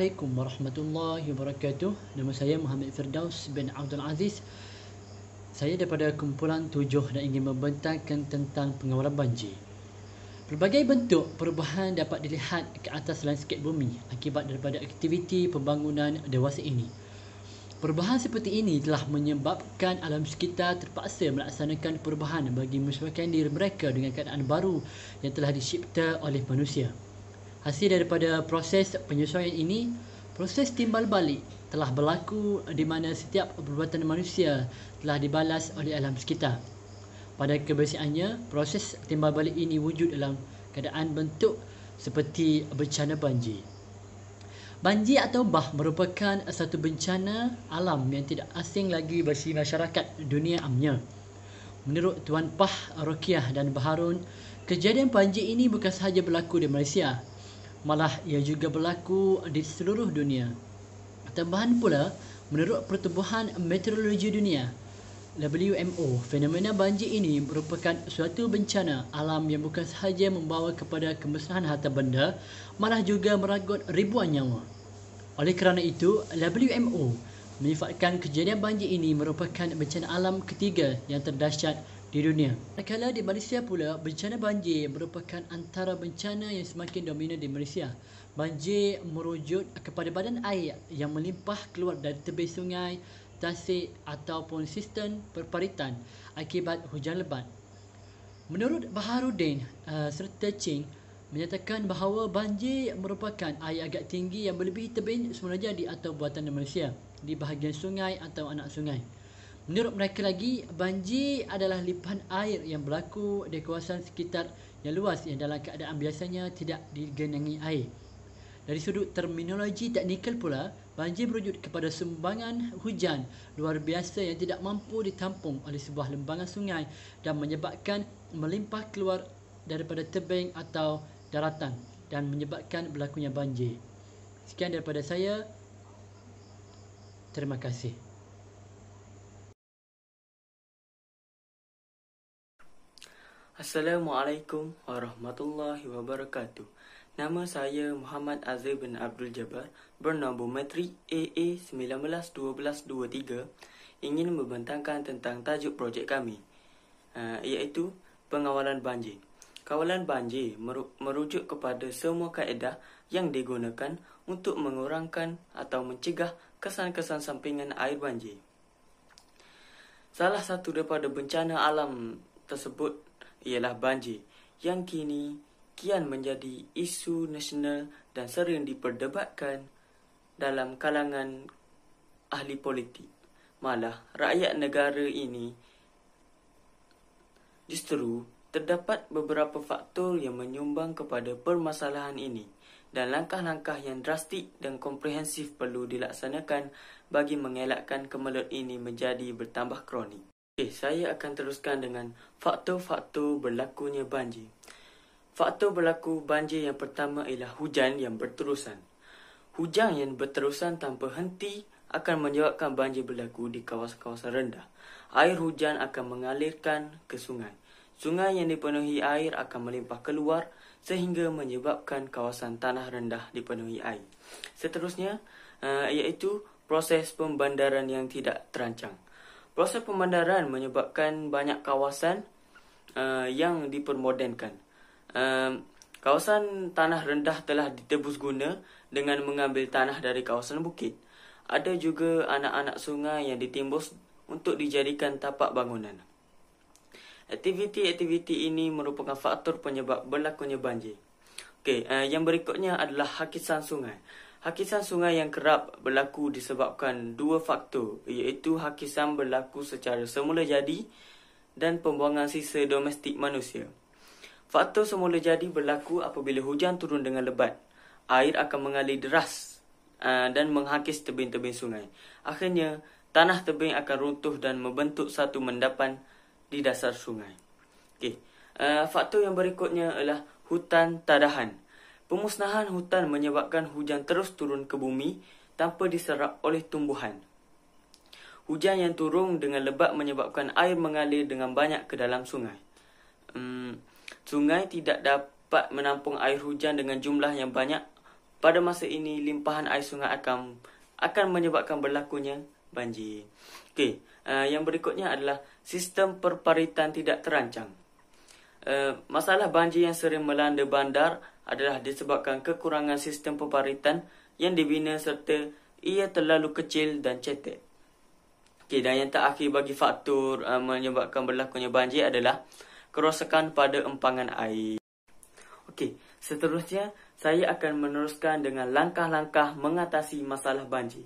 Assalamualaikum warahmatullahi wabarakatuh Nama saya Muhammad Firdaus bin Abdul Aziz Saya daripada kumpulan tujuh dan ingin membentangkan tentang pengawalan banjir Pelbagai bentuk perubahan dapat dilihat ke atas landscape bumi Akibat daripada aktiviti pembangunan dewasa ini Perubahan seperti ini telah menyebabkan alam sekitar terpaksa melaksanakan perubahan bagi menyesuaikan diri mereka dengan keadaan baru yang telah dicipta oleh manusia. Hasil daripada proses penyesuaian ini, proses timbal balik telah berlaku di mana setiap perbuatan manusia telah dibalas oleh alam sekitar. Pada kebiasaannya, proses timbal balik ini wujud dalam keadaan bentuk seperti bencana banjir. Banjir atau bah merupakan satu bencana alam yang tidak asing lagi bagi masyarakat dunia amnya. Menurut Tuan Pah Rokiah dan Baharun, kejadian banjir ini bukan sahaja berlaku di Malaysia malah ia juga berlaku di seluruh dunia. Tambahan pula, menurut Pertubuhan Meteorologi Dunia, WMO, fenomena banjir ini merupakan suatu bencana alam yang bukan sahaja membawa kepada kemusnahan harta benda, malah juga meragut ribuan nyawa. Oleh kerana itu, WMO menyifatkan kejadian banjir ini merupakan bencana alam ketiga yang terdahsyat di dunia. Kala di Malaysia pula, bencana banjir merupakan antara bencana yang semakin dominan di Malaysia. Banjir merujuk kepada badan air yang melimpah keluar dari tebing sungai, tasik ataupun sistem perparitan akibat hujan lebat. Menurut Baharudin uh, serta Ching menyatakan bahawa banjir merupakan air agak tinggi yang melebihi tebing semula jadi atau buatan di Malaysia di bahagian sungai atau anak sungai. Menurut mereka lagi, banjir adalah lipahan air yang berlaku di kawasan sekitar yang luas yang dalam keadaan biasanya tidak digenangi air. Dari sudut terminologi teknikal pula, banjir merujuk kepada sumbangan hujan luar biasa yang tidak mampu ditampung oleh sebuah lembangan sungai dan menyebabkan melimpah keluar daripada tebing atau daratan dan menyebabkan berlakunya banjir. Sekian daripada saya. Terima kasih. Assalamualaikum warahmatullahi wabarakatuh. Nama saya Muhammad Azhar bin Abdul Jabbar, bernombor matrik AA191223. Ingin membentangkan tentang tajuk projek kami, uh, iaitu pengawalan banjir. Kawalan banjir merujuk kepada semua kaedah yang digunakan untuk mengurangkan atau mencegah kesan-kesan sampingan air banjir. Salah satu daripada bencana alam tersebut ialah banjir yang kini kian menjadi isu nasional dan sering diperdebatkan dalam kalangan ahli politik. Malah rakyat negara ini justru terdapat beberapa faktor yang menyumbang kepada permasalahan ini dan langkah-langkah yang drastik dan komprehensif perlu dilaksanakan bagi mengelakkan kemelut ini menjadi bertambah kronik. Okay, eh, saya akan teruskan dengan faktor-faktor berlakunya banjir. Faktor berlaku banjir yang pertama ialah hujan yang berterusan. Hujan yang berterusan tanpa henti akan menyebabkan banjir berlaku di kawasan-kawasan rendah. Air hujan akan mengalirkan ke sungai. Sungai yang dipenuhi air akan melimpah keluar sehingga menyebabkan kawasan tanah rendah dipenuhi air. Seterusnya, eh, iaitu proses pembandaran yang tidak terancang. Proses pemandaran menyebabkan banyak kawasan uh, yang dipermodenkan. Uh, kawasan tanah rendah telah ditebus guna dengan mengambil tanah dari kawasan bukit. Ada juga anak-anak sungai yang ditimbus untuk dijadikan tapak bangunan. Aktiviti-aktiviti ini merupakan faktor penyebab berlakunya banjir. Okay, uh, eh, yang berikutnya adalah hakisan sungai. Hakisan sungai yang kerap berlaku disebabkan dua faktor iaitu hakisan berlaku secara semula jadi dan pembuangan sisa domestik manusia. Faktor semula jadi berlaku apabila hujan turun dengan lebat. Air akan mengalir deras uh, dan menghakis tebing-tebing sungai. Akhirnya, tanah tebing akan runtuh dan membentuk satu mendapan di dasar sungai. Okay. Uh, ah, faktor yang berikutnya adalah hutan tadahan. Pemusnahan hutan menyebabkan hujan terus turun ke bumi tanpa diserap oleh tumbuhan. Hujan yang turun dengan lebat menyebabkan air mengalir dengan banyak ke dalam sungai. Hmm, sungai tidak dapat menampung air hujan dengan jumlah yang banyak. Pada masa ini, limpahan air sungai akan akan menyebabkan berlakunya banjir. Okey, uh, yang berikutnya adalah sistem perparitan tidak terancang. Uh, eh, masalah banjir yang sering melanda bandar adalah disebabkan kekurangan sistem pemparitan yang dibina serta ia terlalu kecil dan cetek. Okey, dan yang terakhir bagi faktor uh, menyebabkan berlakunya banjir adalah kerosakan pada empangan air. Okey, seterusnya saya akan meneruskan dengan langkah-langkah mengatasi masalah banjir.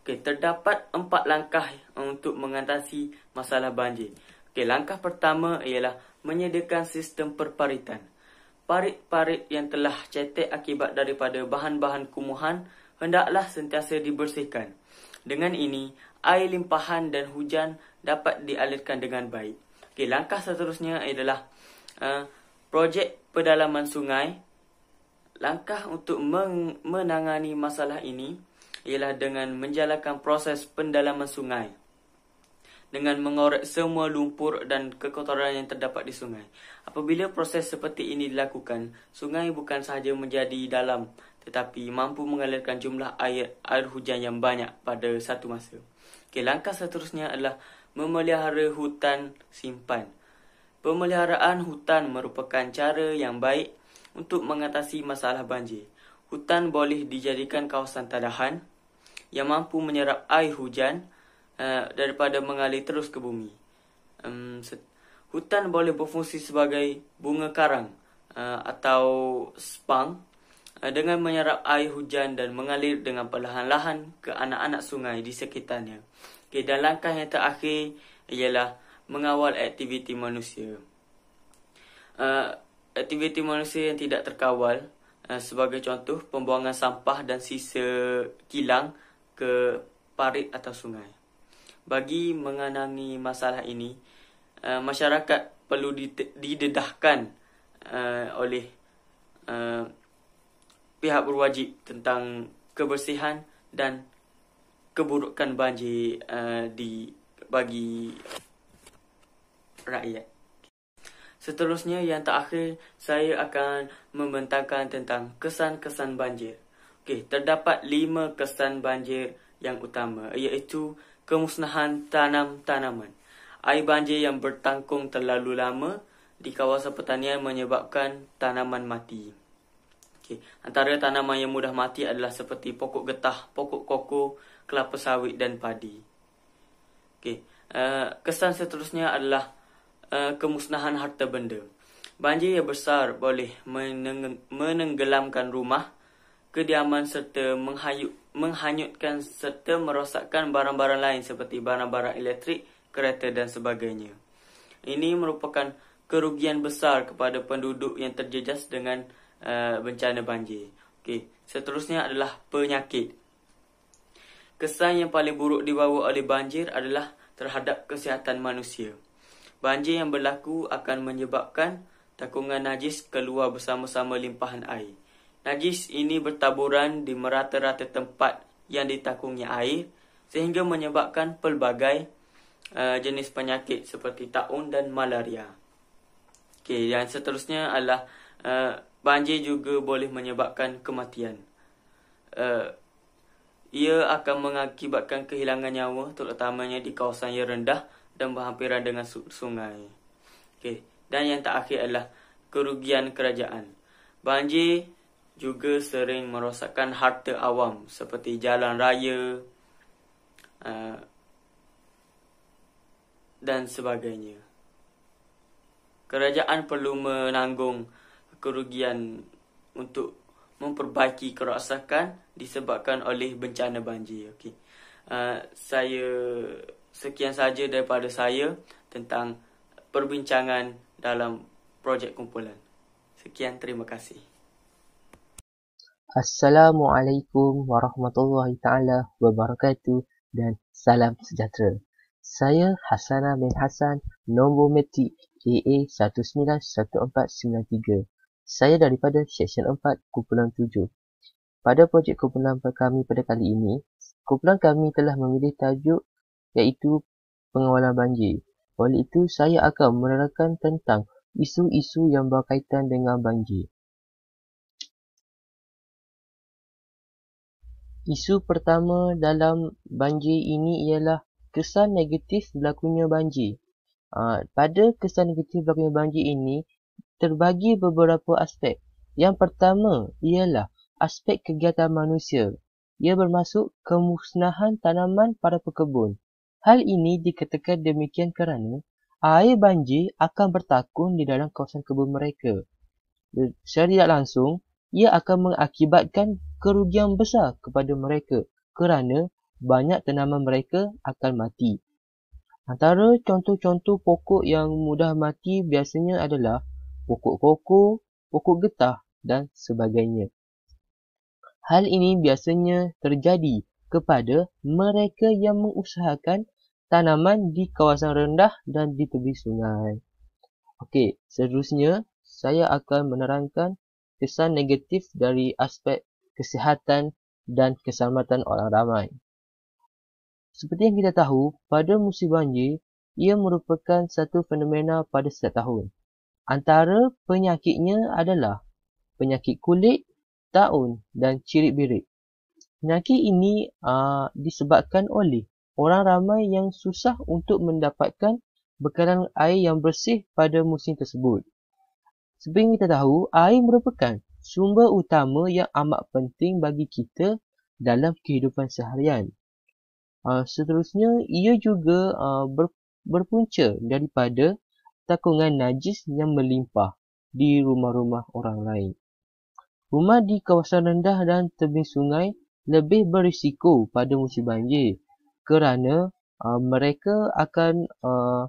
Okey, terdapat empat langkah untuk mengatasi masalah banjir. Okey, langkah pertama ialah menyediakan sistem perparitan. Parit-parit yang telah cetek akibat daripada bahan-bahan kumuhan hendaklah sentiasa dibersihkan. Dengan ini, air limpahan dan hujan dapat dialirkan dengan baik. Okay, langkah seterusnya adalah uh, projek pedalaman sungai. Langkah untuk meng- menangani masalah ini ialah dengan menjalankan proses pendalaman sungai dengan mengorek semua lumpur dan kekotoran yang terdapat di sungai. Apabila proses seperti ini dilakukan, sungai bukan sahaja menjadi dalam tetapi mampu mengalirkan jumlah air air hujan yang banyak pada satu masa. Okay, langkah seterusnya adalah memelihara hutan simpan. Pemeliharaan hutan merupakan cara yang baik untuk mengatasi masalah banjir. Hutan boleh dijadikan kawasan tadahan yang mampu menyerap air hujan Eh, daripada mengalir terus ke bumi. Um, hutan boleh berfungsi sebagai bunga karang uh, atau spang uh, dengan menyerap air hujan dan mengalir dengan perlahan-lahan ke anak-anak sungai di sekitarnya. Okay, dan langkah yang terakhir ialah mengawal aktiviti manusia. Uh, aktiviti manusia yang tidak terkawal sebagai contoh pembuangan sampah dan sisa kilang ke parit atau sungai bagi mengenangi masalah ini uh, masyarakat perlu didedahkan uh, oleh uh, pihak berwajib tentang kebersihan dan keburukan banjir uh, di bagi rakyat. Seterusnya yang terakhir saya akan membentangkan tentang kesan-kesan banjir. Okey, terdapat lima kesan banjir yang utama iaitu kemusnahan tanam-tanaman. Air banjir yang bertangkung terlalu lama di kawasan pertanian menyebabkan tanaman mati. Okay. Antara tanaman yang mudah mati adalah seperti pokok getah, pokok koko, kelapa sawit dan padi. Okay. Uh, eh, kesan seterusnya adalah uh, kemusnahan harta benda. Banjir yang besar boleh menenggelamkan rumah, kediaman serta menghayuk menghanyutkan serta merosakkan barang-barang lain seperti barang-barang elektrik, kereta dan sebagainya. Ini merupakan kerugian besar kepada penduduk yang terjejas dengan uh, bencana banjir. Okey, seterusnya adalah penyakit. Kesan yang paling buruk dibawa oleh banjir adalah terhadap kesihatan manusia. Banjir yang berlaku akan menyebabkan takungan najis keluar bersama-sama limpahan air. Najis ini bertaburan di merata-rata tempat yang ditakungnya air sehingga menyebabkan pelbagai uh, jenis penyakit seperti taun dan malaria. Okey, dan seterusnya adalah uh, banjir juga boleh menyebabkan kematian. Uh, ia akan mengakibatkan kehilangan nyawa terutamanya di kawasan yang rendah dan berhampiran dengan sungai. Okey, dan yang terakhir adalah kerugian kerajaan. Banjir juga sering merosakkan harta awam seperti jalan raya uh, dan sebagainya. Kerajaan perlu menanggung kerugian untuk memperbaiki kerosakan disebabkan oleh bencana banjir. Okay, Uh, eh, saya sekian saja daripada saya tentang perbincangan dalam projek kumpulan. Sekian terima kasih. Assalamualaikum warahmatullahi taala wabarakatuh dan salam sejahtera. Saya Hasana bin Hasan, nombor metrik AA191493. Saya daripada Seksyen 4, Kumpulan 7. Pada projek kumpulan kami pada kali ini, kumpulan kami telah memilih tajuk iaitu pengawalan banjir. Oleh itu, saya akan menerangkan tentang isu-isu yang berkaitan dengan banjir. Isu pertama dalam banjir ini ialah kesan negatif berlakunya banjir. Uh, pada kesan negatif berlakunya banjir ini, terbagi beberapa aspek. Yang pertama ialah aspek kegiatan manusia. Ia bermaksud kemusnahan tanaman pada pekebun. Hal ini dikatakan demikian kerana air banjir akan bertakun di dalam kawasan kebun mereka. Secara tidak langsung, ia akan mengakibatkan kerugian besar kepada mereka kerana banyak tanaman mereka akan mati. Antara contoh-contoh pokok yang mudah mati biasanya adalah pokok koko, pokok getah dan sebagainya. Hal ini biasanya terjadi kepada mereka yang mengusahakan tanaman di kawasan rendah dan di tepi sungai. Okey, seterusnya saya akan menerangkan kesan negatif dari aspek kesihatan dan keselamatan orang ramai. Seperti yang kita tahu, pada musim banjir, ia merupakan satu fenomena pada setiap tahun. Antara penyakitnya adalah penyakit kulit, taun dan cirit birit. Penyakit ini aa, ah, disebabkan oleh orang ramai yang susah untuk mendapatkan bekalan air yang bersih pada musim tersebut. Seperti yang kita tahu, air merupakan sumber utama yang amat penting bagi kita dalam kehidupan seharian. Uh, seterusnya, ia juga uh, ber, berpunca daripada takungan najis yang melimpah di rumah-rumah orang lain. Rumah di kawasan rendah dan tepi sungai lebih berisiko pada musim banjir kerana uh, mereka akan uh,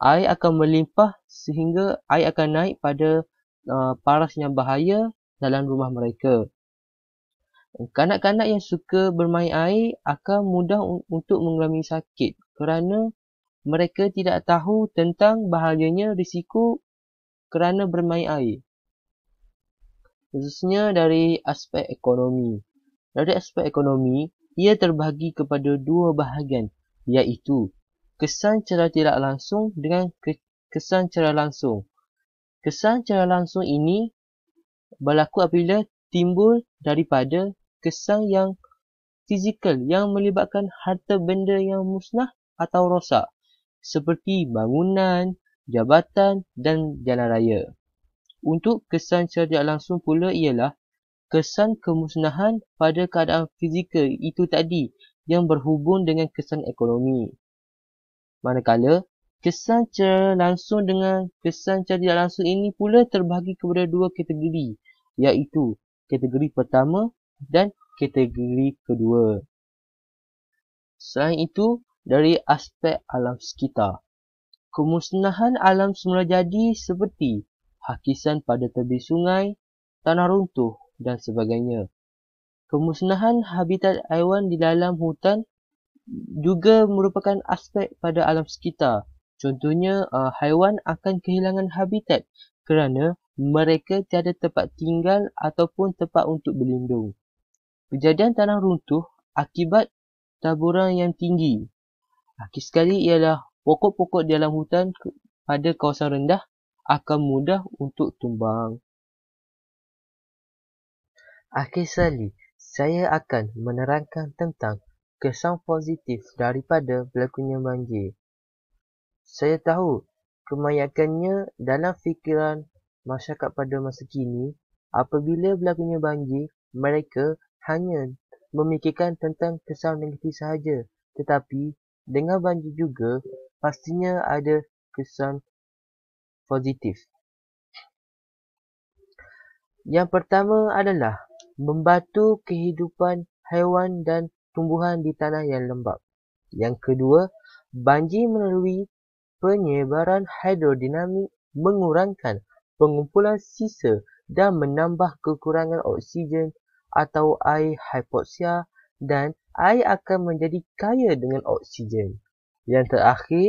air akan melimpah sehingga air akan naik pada uh, paras yang bahaya dalam rumah mereka. Kanak-kanak yang suka bermain air akan mudah untuk mengalami sakit kerana mereka tidak tahu tentang bahayanya risiko kerana bermain air. Khususnya dari aspek ekonomi. Dari aspek ekonomi, ia terbahagi kepada dua bahagian iaitu kesan secara tidak langsung dengan kesan secara langsung. Kesan secara langsung ini berlaku apabila timbul daripada kesan yang fizikal yang melibatkan harta benda yang musnah atau rosak seperti bangunan, jabatan dan jalan raya. Untuk kesan secara langsung pula ialah kesan kemusnahan pada keadaan fizikal itu tadi yang berhubung dengan kesan ekonomi. Manakala Kesan secara langsung dengan kesan secara tidak langsung ini pula terbahagi kepada dua kategori iaitu kategori pertama dan kategori kedua. Selain itu, dari aspek alam sekitar. Kemusnahan alam semula jadi seperti hakisan pada tepi sungai, tanah runtuh dan sebagainya. Kemusnahan habitat haiwan di dalam hutan juga merupakan aspek pada alam sekitar Contohnya, uh, haiwan akan kehilangan habitat kerana mereka tiada tempat tinggal ataupun tempat untuk berlindung. Kejadian tanah runtuh akibat taburan yang tinggi. Akhir sekali ialah pokok-pokok di dalam hutan pada kawasan rendah akan mudah untuk tumbang. Akhir sekali, saya akan menerangkan tentang kesan positif daripada berlakunya banjir. Saya tahu kemayakannya dalam fikiran masyarakat pada masa kini apabila berlakunya banjir, mereka hanya memikirkan tentang kesan negatif sahaja. Tetapi dengan banjir juga pastinya ada kesan positif. Yang pertama adalah membantu kehidupan haiwan dan tumbuhan di tanah yang lembap. Yang kedua, banjir melalui penyebaran hidrodinamik mengurangkan pengumpulan sisa dan menambah kekurangan oksigen atau air hipoksia dan air akan menjadi kaya dengan oksigen. Yang terakhir,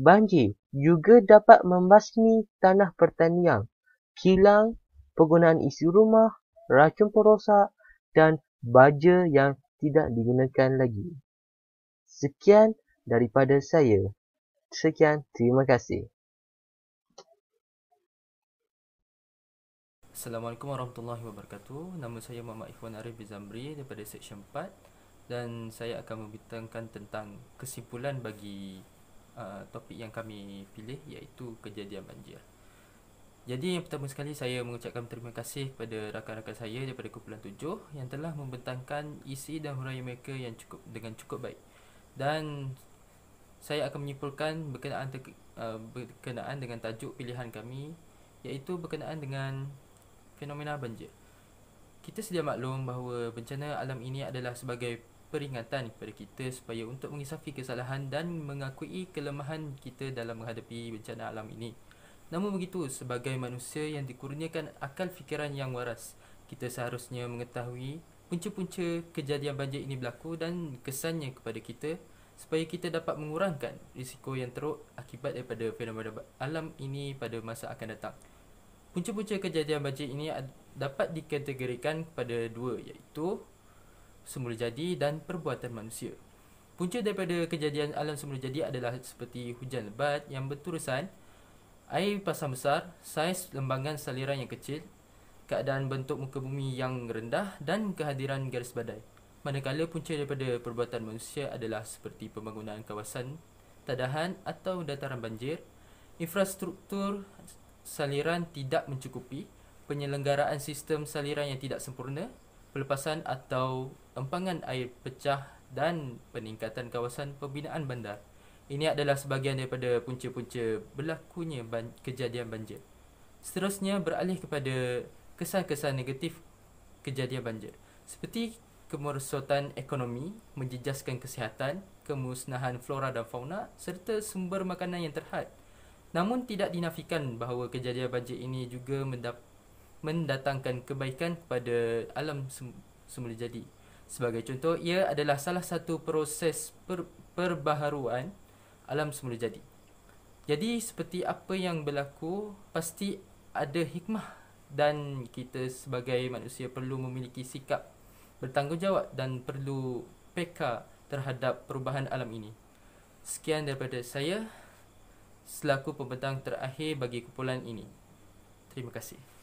banjir juga dapat membasmi tanah pertanian, kilang, penggunaan isi rumah, racun perosak dan baja yang tidak digunakan lagi. Sekian daripada saya. Sekian, terima kasih. Assalamualaikum warahmatullahi wabarakatuh. Nama saya Muhammad Ikhwan Arif Bizamri daripada Seksyen 4 dan saya akan membincangkan tentang kesimpulan bagi uh, topik yang kami pilih iaitu kejadian banjir. Jadi yang pertama sekali saya mengucapkan terima kasih kepada rakan-rakan saya daripada kumpulan tujuh yang telah membentangkan isi dan huraian mereka yang cukup dengan cukup baik. Dan saya akan menyimpulkan berkenaan, te- uh, eh, berkenaan dengan tajuk pilihan kami iaitu berkenaan dengan fenomena banjir. Kita sedia maklum bahawa bencana alam ini adalah sebagai peringatan kepada kita supaya untuk mengisafi kesalahan dan mengakui kelemahan kita dalam menghadapi bencana alam ini. Namun begitu, sebagai manusia yang dikurniakan akal fikiran yang waras, kita seharusnya mengetahui punca-punca kejadian banjir ini berlaku dan kesannya kepada kita supaya kita dapat mengurangkan risiko yang teruk akibat daripada fenomena alam ini pada masa akan datang. Punca-punca kejadian banjir ini dapat dikategorikan kepada dua iaitu semula jadi dan perbuatan manusia. Punca daripada kejadian alam semula jadi adalah seperti hujan lebat yang berterusan, air pasang besar, saiz lembangan saliran yang kecil, keadaan bentuk muka bumi yang rendah dan kehadiran garis badai manakala punca daripada perbuatan manusia adalah seperti pembangunan kawasan tadahan atau dataran banjir, infrastruktur saliran tidak mencukupi, penyelenggaraan sistem saliran yang tidak sempurna, pelepasan atau empangan air pecah dan peningkatan kawasan pembinaan bandar. Ini adalah sebahagian daripada punca-punca berlakunya ban- kejadian banjir. Seterusnya beralih kepada kesan-kesan negatif kejadian banjir. Seperti kemerosotan ekonomi, menjejaskan kesihatan, kemusnahan flora dan fauna serta sumber makanan yang terhad. Namun tidak dinafikan bahawa kejadian banjir ini juga mendatangkan kebaikan kepada alam sem- semula jadi. Sebagai contoh, ia adalah salah satu proses per- perbaharuan alam semula jadi. Jadi seperti apa yang berlaku, pasti ada hikmah dan kita sebagai manusia perlu memiliki sikap bertanggungjawab dan perlu peka terhadap perubahan alam ini. Sekian daripada saya selaku pembentang terakhir bagi kumpulan ini. Terima kasih.